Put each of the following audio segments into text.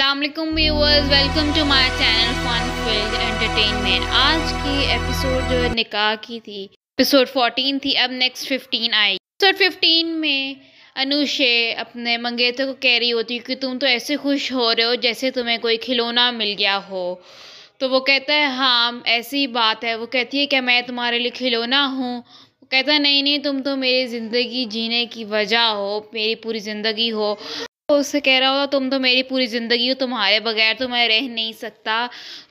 अल्लाम viewers welcome to my channel fun filled entertainment आज की एपिसोड जो है निकाह की थी एपिसोड 14 थी अब नेक्स्ट 15 आई एपिसोड 15 में अनुषे अपने मंगेतर को कह रही होती कि तुम तो ऐसे खुश हो रहे हो जैसे तुम्हें कोई खिलौना मिल गया हो तो वो कहता है हाँ ऐसी बात है वो कहती है क्या मैं तुम्हारे लिए खिलौना हूँ कहता नहीं नहीं तुम तो मेरी ज़िंदगी जीने की वजह हो मेरी पूरी ज़िंदगी हो उससे कह रहा होगा तुम तो मेरी पूरी ज़िंदगी हो तुम्हारे बगैर तो मैं रह नहीं सकता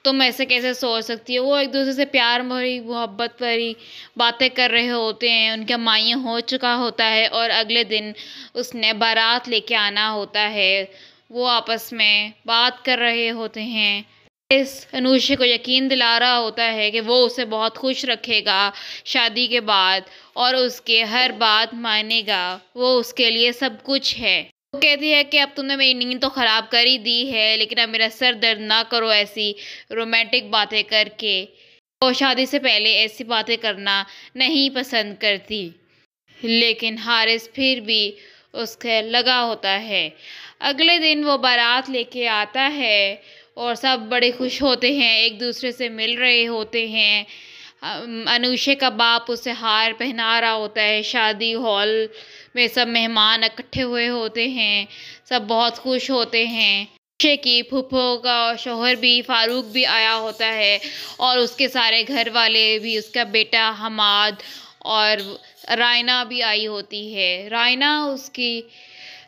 तुम ऐसे कैसे सोच सकती हो वो एक दूसरे से प्यार भरी मोहब्बत भरी बातें कर रहे होते हैं उनका माइया हो चुका होता है और अगले दिन उसने बारात लेके आना होता है वो आपस में बात कर रहे होते हैं इस अनुषे को यकीन दिला रहा होता है कि वो उसे बहुत खुश रखेगा शादी के बाद और उसके हर बात मानेगा वो उसके लिए सब कुछ है वो कहती है कि अब तुमने मेरी नींद तो ख़राब कर ही दी है लेकिन अब मेरा सर दर्द ना करो ऐसी रोमांटिक बातें करके वो तो शादी से पहले ऐसी बातें करना नहीं पसंद करती लेकिन हारिस फिर भी उसके लगा होता है अगले दिन वो बारात लेके आता है और सब बड़े खुश होते हैं एक दूसरे से मिल रहे होते हैं अनूशे का बाप उसे हार पहना रहा होता है शादी हॉल में सब मेहमान इकट्ठे हुए होते हैं सब बहुत खुश होते हैं अनुषे की फूफो का शोहर भी फारूक भी आया होता है और उसके सारे घर वाले भी उसका बेटा हमाद और रायना भी आई होती है रायना उसकी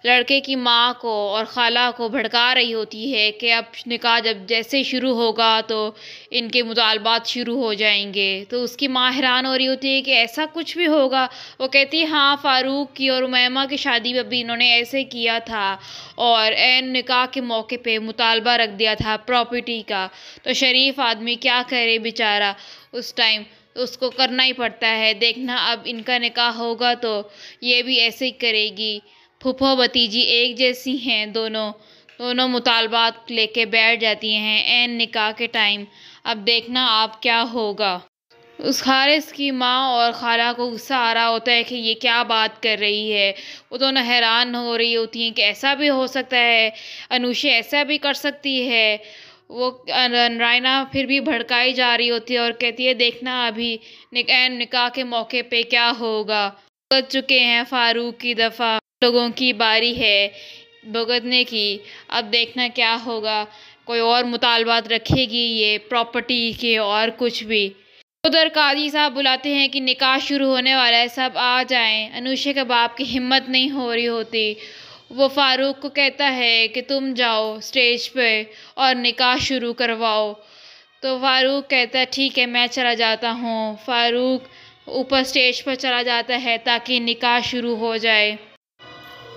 लड़के की माँ को और ख़ाला को भड़का रही होती है कि अब निकाह जब जैसे शुरू होगा तो इनके मुतालबात शुरू हो जाएंगे तो उसकी माँ हैरान हो रही होती है कि ऐसा कुछ भी होगा वो कहती है हाँ फ़ारूक की और उमैमा की शादी में भी इन्होंने ऐसे किया था और एन निकाह के मौके पर मुतालबा रख दिया था प्रॉपर्टी का तो शरीफ आदमी क्या करे बेचारा उस टाइम उसको करना ही पड़ता है देखना अब इनका निकाह होगा तो ये भी ऐसे ही करेगी फूफो भतीजी एक जैसी हैं दोनों दोनों मुतालबात लेके बैठ जाती हैं एन निकाह के टाइम अब देखना आप क्या होगा उस खारिस की माँ और खाला को गुस्सा आ रहा होता है कि ये क्या बात कर रही है वो दोनों हैरान हो रही होती हैं कि ऐसा भी हो सकता है अनुषे ऐसा भी कर सकती है वो रायना फिर भी भड़काई जा रही होती है और कहती है देखना अभी निक एन निकाह के मौके पे क्या होगा चुके हैं फारूक की दफ़ा लोगों की बारी है भुगतने की अब देखना क्या होगा कोई और मुतालबात रखेगी ये प्रॉपर्टी के और कुछ भी उधर काजी साहब बुलाते हैं कि निकाह शुरू होने वाला है सब आ जाएं अनुषे के बाप की हिम्मत नहीं हो रही होती वो फारूक को कहता है कि तुम जाओ स्टेज पे और निकाह शुरू करवाओ तो फारूक कहता है ठीक है मैं चला जाता हूँ फारूक ऊपर स्टेज पर चला जाता है ताकि निकाह शुरू हो जाए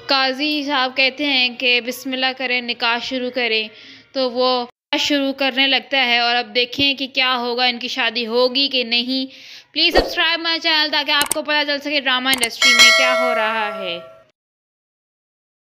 काज़ी साहब कहते हैं कि बिस्मिल्लाह करें निकाह शुरू करें तो वो शुरू करने लगता है और अब देखें कि क्या होगा इनकी शादी होगी कि नहीं प्लीज़ सब्सक्राइब माई चैनल ताकि आपको पता चल सके ड्रामा इंडस्ट्री में क्या हो रहा है